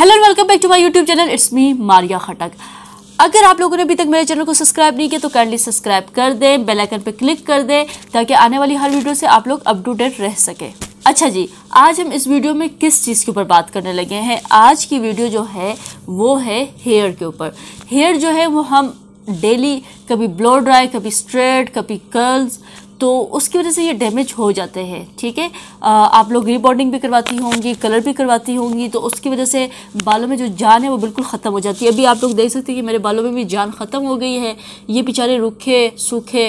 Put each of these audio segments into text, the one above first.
hello and welcome back to my YouTube channel it's me Maria Khattak अगर आप लोगों ने अभी तक मेरे चैनल को सब्सक्राइब नहीं किया तो काइंडली सब्सक्राइब कर दें बेल आइकन पर क्लिक कर दें ताकि आने वाली हर वीडियो से आप लोग अप टू डेट रह सकें अच्छा जी आज हम इस वीडियो में किस चीज़ के ऊपर बात करने लगे हैं आज की वीडियो जो है वो है हेयर के ऊपर हेयर जो है वो हम डेली कभी ब्लो ड्राई कभी स्ट्रेट कभी कर्ल्स तो उसकी वजह से ये डैमेज हो जाते हैं ठीक है आप लोग रीबॉन्डिंग भी करवाती होंगी कलर भी करवाती होंगी तो उसकी वजह से बालों में जो जान है वो बिल्कुल ख़त्म हो जाती है अभी आप लोग देख सकते हैं कि मेरे बालों में भी जान ख़त्म हो गई है ये बेचारे रूखे सूखे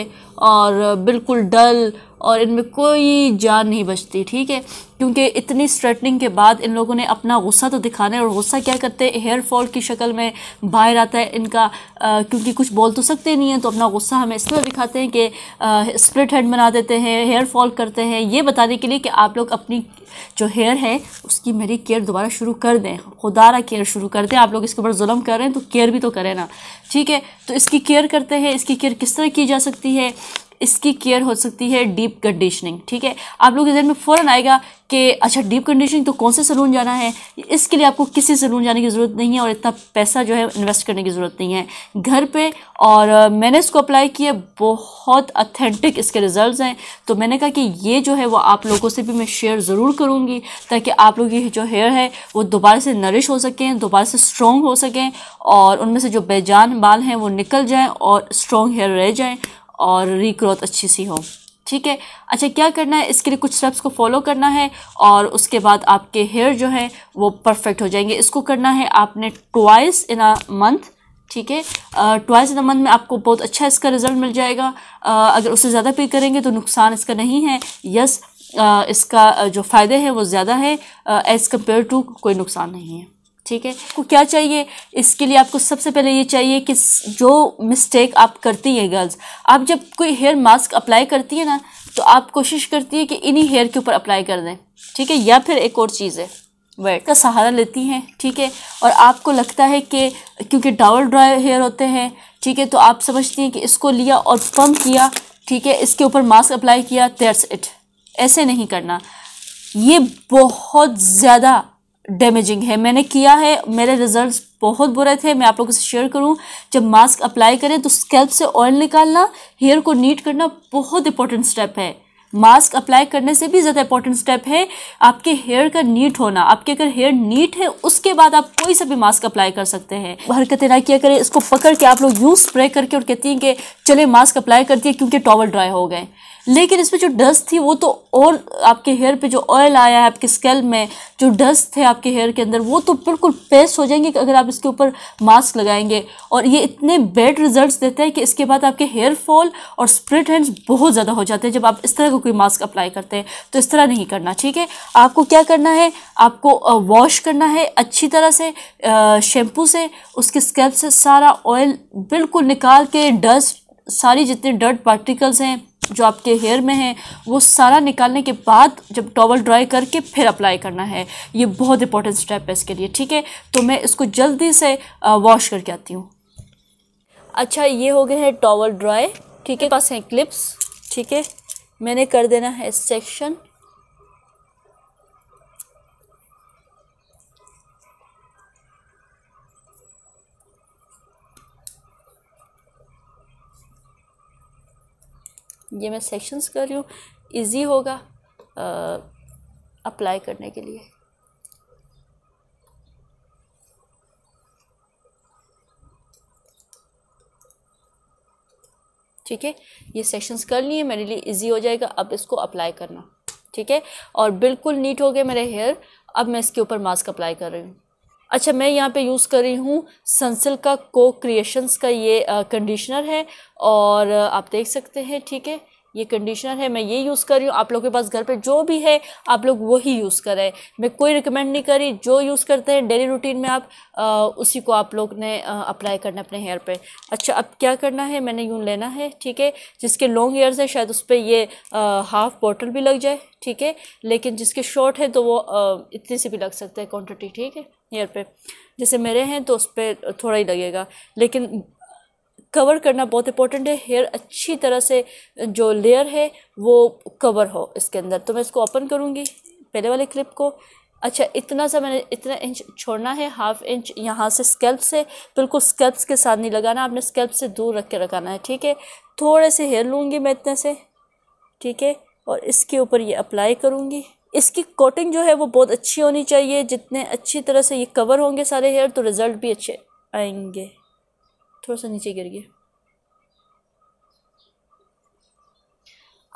और बिल्कुल डल और इनमें कोई जान नहीं बचती ठीक है क्योंकि इतनी स्ट्रेटनिंग के बाद इन लोगों ने अपना गुस्सा तो दिखाना है और गुस्सा क्या करते हैं हेयर फॉल की शक्ल में बाहर आता है इनका आ, क्योंकि कुछ बोल तो सकते नहीं हैं तो अपना गुस्सा हमें इसलिए दिखाते हैं कि स्प्लिट हेड बना देते हैं हेयर फॉल करते हैं ये बताने के लिए कि आप लोग अपनी जो हेयर है उसकी मेरी केयर दोबारा शुरू कर दें खुदारा केयर शुरू कर दें आप लोग इसके ऊपर जुलम कर रहे हैं तो केयर भी तो करें ना ठीक है तो इसकी केयर करते हैं इसकी केयर किस तरह की जा सकती है इसकी केयर हो सकती है डीप कंडीशनिंग ठीक है आप लोग के जहन में फ़ौरन आएगा कि अच्छा डीप कंडीशनिंग तो कौन से सलून जाना है इसके लिए आपको किसी सलून जाने की ज़रूरत नहीं है और इतना पैसा जो है इन्वेस्ट करने की ज़रूरत नहीं है घर पे और मैंने इसको अप्लाई किया बहुत अथेंटिक इसके रिज़ल्ट हैं तो मैंने कहा कि ये जो है वो आप लोगों से भी मैं शेयर ज़रूर करूँगी ताकि आप लोग ये जो हेयर है वो दोबारा से नरिश हो सकें दोबारा से स्ट्रॉन्ग हो सकें और उनमें से जो बेजान बाल हैं वो निकल जाएँ और स्ट्रॉन्ग हेयर रह जाएँ और रीग्रोथ अच्छी सी हो ठीक है अच्छा क्या करना है इसके लिए कुछ स्टेप्स को फॉलो करना है और उसके बाद आपके हेयर जो है वो परफेक्ट हो जाएंगे इसको करना है आपने ट्वाइस इन अ मंथ ठीक है ट्वाइस इन अ मंथ में आपको बहुत अच्छा इसका रिजल्ट मिल जाएगा आ, अगर उससे ज़्यादा पे करेंगे तो नुकसान इसका नहीं है यस आ, इसका जो फ़ायदे हैं वो ज़्यादा है एज़ कम्पेयर टू कोई नुकसान नहीं है ठीक है आपको क्या चाहिए इसके लिए आपको सबसे पहले ये चाहिए कि जो मिस्टेक आप करती हैं गर्ल्स आप जब कोई हेयर मास्क अप्लाई करती है ना तो आप कोशिश करती है कि इन्हीं हेयर के ऊपर अप्लाई कर दें ठीक है या फिर एक और चीज़ है वेट का सहारा लेती हैं ठीक है और आपको लगता है कि क्योंकि डावल ड्राई हेयर होते हैं ठीक है तो आप समझती हैं कि इसको लिया और पम्प किया ठीक है इसके ऊपर मास्क अप्लाई किया दैट्स इट ऐसे नहीं करना ये बहुत ज़्यादा डैमेजिंग है मैंने किया है मेरे रिजल्ट्स बहुत बुरे थे मैं आप लोगों से शेयर करूं जब मास्क अप्लाई करें तो स्कैल्प से ऑयल निकालना हेयर को नीट करना बहुत इंपॉर्टेंट स्टेप है मास्क अप्लाई करने से भी ज़्यादा इंपॉर्टेंट स्टेप है आपके हेयर का नीट होना आपके अगर हेयर नीट है उसके बाद आप कोई सा भी मास्क अप्लाई कर सकते हैं हरकतें ना किया करें इसको पकड़ के आप लोग यूँ स्प्रे करके और कहती हैं कि चले मास्क अप्लाई कर दिए क्योंकि टॉवल ड्राई हो गए लेकिन इसमें जो डस्ट थी वो तो और आपके हेयर पे जो ऑयल आया है आपके स्केल में जो डस्ट थे आपके हेयर के अंदर वो तो बिल्कुल पेस्ट हो जाएंगे अगर आप इसके ऊपर मास्क लगाएंगे और ये इतने बैड रिजल्ट्स देते हैं कि इसके बाद आपके हेयर फॉल और स्प्रिट हैंड्स बहुत ज़्यादा हो जाते हैं जब आप इस तरह का को कोई मास्क अप्लाई करते हैं तो इस तरह नहीं करना ठीक है आपको क्या करना है आपको वॉश करना है अच्छी तरह से शैम्पू से उसके स्केल्प से सारा ऑयल बिल्कुल निकाल के डस्ट सारी जितने डर्ट पार्टिकल्स हैं जो आपके हेयर में है वो सारा निकालने के बाद जब टॉवल ड्राई करके फिर अप्लाई करना है ये बहुत इंपॉर्टेंट स्टेप है इसके लिए ठीक है तो मैं इसको जल्दी से वॉश करके आती हूँ अच्छा ये हो गए हैं टॉवल ड्राई ठीक है पास हैं क्लिप्स ठीक है मैंने कर देना है सेक्शन ये मैं सेक्शंस कर रही हूँ ईज़ी होगा अप्लाई करने के लिए ठीक है ये सेशंस कर लिए मेरे लिए इजी हो जाएगा अब इसको अप्लाई करना ठीक है और बिल्कुल नीट हो गए मेरे हेयर अब मैं इसके ऊपर मास्क अप्लाई कर रही हूँ अच्छा मैं यहाँ पे यूज़ कर रही हूँ सनसिल का को क्रिएशंस का ये कंडीशनर है और आप देख सकते हैं ठीक है ये कंडीशनर है मैं ये यूज़ कर रही हूँ आप लोगों के पास घर पे जो भी है आप लोग वही यूज़ करें मैं कोई रिकमेंड नहीं करी जो यूज़ करते हैं डेली रूटीन में आप आ, उसी को आप लोग ने अप्लाई करना अपने हेयर पे अच्छा अब क्या करना है मैंने यूँ लेना है ठीक है जिसके लॉन्ग हेयर्स हैं शायद उस पर ये आ, हाफ बॉटल भी लग जाए ठीक है लेकिन जिसके शॉर्ट है तो वो आ, इतने से भी लग सकते हैं क्वान्टिटी ठीक है हेयर पे जैसे मेरे हैं तो उस पर थोड़ा ही लगेगा लेकिन कवर करना बहुत इंपॉर्टेंट है हेयर अच्छी तरह से जो लेयर है वो कवर हो इसके अंदर तो मैं इसको ओपन करूँगी पहले वाले क्लिप को अच्छा इतना सा मैंने इतना इंच छोड़ना है हाफ इंच यहाँ से स्केल्प से बिल्कुल स्कैल्प्स के साथ नहीं लगाना आपने स्केल्प से दूर रख के रखाना है ठीक है थोड़े से हेयर लूँगी मैं इतने से ठीक है और इसके ऊपर ये अप्लाई करूँगी इसकी कोटिंग जो है वो बहुत अच्छी होनी चाहिए जितने अच्छी तरह से ये कवर होंगे सारे हेयर तो रिज़ल्ट भी अच्छे आएंगे थोड़ा सा नीचे गिर गया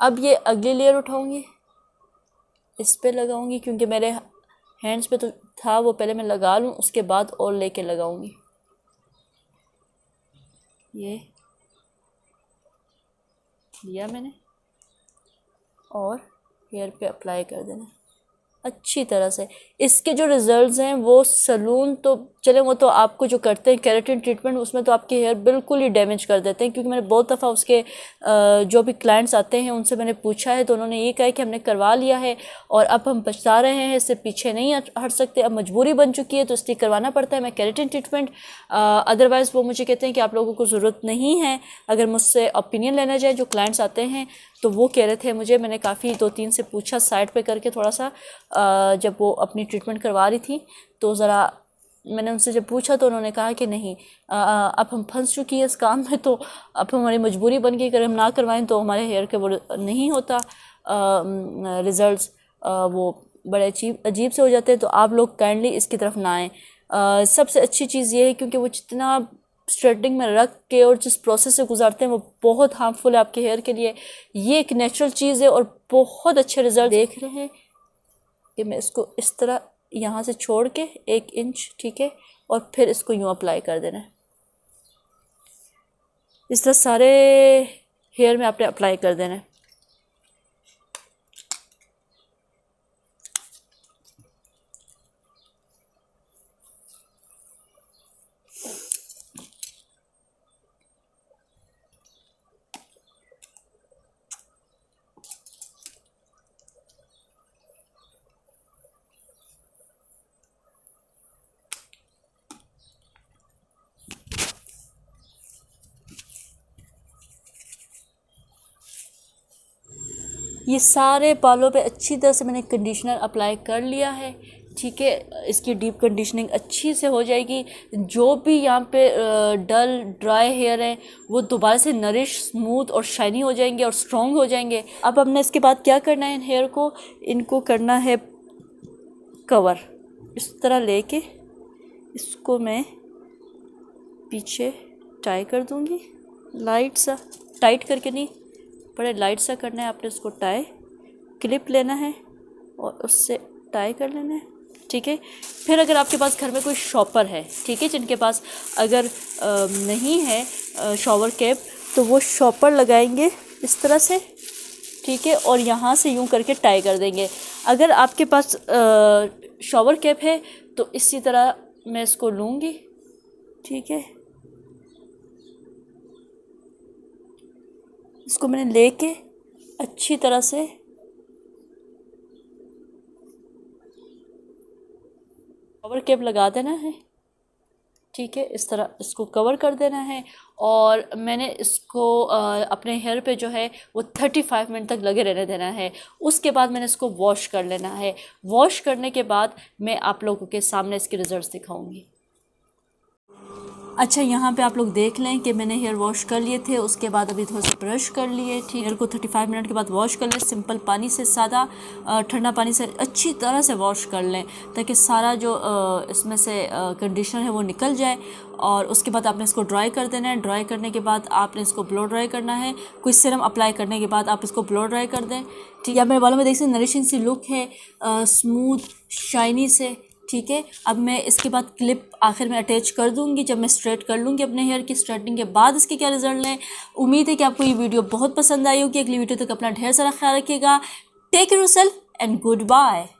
अब ये अगली लेयर उठाऊंगी इस पर लगाऊंगी क्योंकि मेरे हैंड्स पे तो था वो पहले मैं लगा लूँ उसके बाद और लेके लगाऊंगी ये लिया मैंने और हेयर पे अप्लाई कर देना अच्छी तरह से इसके जो रिज़ल्ट हैं वो सलून तो चले वो तो आपको जो करते हैं कैरेटिन ट्रीटमेंट उसमें तो आपके हेयर बिल्कुल ही डैमेज कर देते हैं क्योंकि मैंने बहुत दफ़ा उसके जो भी क्लाइंट्स आते हैं उनसे मैंने पूछा है तो उन्होंने ये कहा कि हमने करवा लिया है और अब हम पछता रहे हैं इससे पीछे नहीं हट सकते अब मजबूरी बन चुकी है तो इसलिए करवाना पड़ता है मैं कैरेटिन ट्रीटमेंट अदरवाइज़ वो मुझे कहते हैं कि आप लोगों को ज़रूरत नहीं है अगर मुझसे ओपिनियन लेना जाए जो क्लाइंट्स आते हैं तो वो कह रहे थे मुझे मैंने काफ़ी दो तीन से पूछा साइड पे करके थोड़ा सा जब वो अपनी ट्रीटमेंट करवा रही थी तो ज़रा मैंने उनसे जब पूछा तो उन्होंने कहा कि नहीं आ, अब हम फंस चुकी हैं इस काम में तो अब हमारी मजबूरी बन गई अगर हम ना करवाएं तो हमारे हेयर के वो नहीं होता रिज़ल्ट वो बड़े अजीब अजीब से हो जाते हैं तो आप लोग काइंडली इसकी तरफ ना आएँ सबसे अच्छी चीज़ ये है क्योंकि वो जितना स्ट्रेटनिंग में रख के और जिस प्रोसेस से गुजारते हैं वो बहुत हार्मफुल है आपके हेयर के लिए ये एक नेचुरल चीज़ है और बहुत अच्छे रिजल्ट देख रहे हैं कि मैं इसको इस तरह यहाँ से छोड़ के एक इंच ठीक है और फिर इसको यूँ अप्लाई कर देना है इस तरह सारे हेयर में आपने अप्लाई कर देना है ये सारे बालों पे अच्छी तरह से मैंने कंडीशनर अप्लाई कर लिया है ठीक है इसकी डीप कंडीशनिंग अच्छी से हो जाएगी जो भी यहाँ पे डल ड्राई हेयर है वो दोबारा से नरिश स्मूथ और शाइनी हो जाएंगे और स्ट्रॉन्ग हो जाएंगे अब हमने इसके बाद क्या करना है इन हेयर को इनको करना है कवर इस तरह लेके इसको मैं पीछे टाई कर दूँगी लाइट सा टाइट करके नहीं बड़े लाइट सा करना है आपने उसको टाई क्लिप लेना है और उससे टाई कर लेना है ठीक है फिर अगर आपके पास घर में कोई शॉपर है ठीक है जिनके पास अगर आ, नहीं है शॉवर कैप तो वो शॉपर लगाएंगे इस तरह से ठीक है और यहाँ से यूँ करके टाई कर देंगे अगर आपके पास शॉवर कैप है तो इसी तरह मैं इसको लूँगी ठीक है इसको मैंने लेके अच्छी तरह से कवर केप लगा देना है ठीक है इस तरह इसको कवर कर देना है और मैंने इसको आ, अपने हेयर पे जो है वो थर्टी फाइव मिनट तक लगे रहने देना है उसके बाद मैंने इसको वॉश कर लेना है वॉश करने के बाद मैं आप लोगों के सामने इसके रिज़ल्ट दिखाऊँगी अच्छा यहाँ पे आप लोग देख लें कि मैंने हेयर वॉश कर लिए थे उसके बाद अभी थोड़ा सा ब्रश कर लिए ठीक हेयर को 35 मिनट के बाद वॉश कर लें सिंपल पानी से सादा ठंडा पानी से अच्छी तरह से वॉश कर लें ताकि सारा जो इसमें से कंडीशनर है वो निकल जाए और उसके बाद आपने इसको ड्राई कर देना है ड्राई करने के बाद आपने इसको ब्लो ड्राई करना है कुछ सिरम अप्लाई करने के बाद आप इसको ब्लो ड्राई कर दें ठीक है मेरे बालों में देख सकते नरिशिंग सी लुक है स्मूथ शाइनी से ठीक है अब मैं इसके बाद क्लिप आखिर में अटैच कर दूंगी जब मैं स्ट्रेट कर लूँगी अपने हेयर की स्ट्रेटनिंग के बाद इसके क्या रिजल्ट लें उम्मीद है कि आपको ये वीडियो बहुत पसंद आई होगी अगली वीडियो तक अपना ढेर सारा ख्याल रखिएगा take yourself and good bye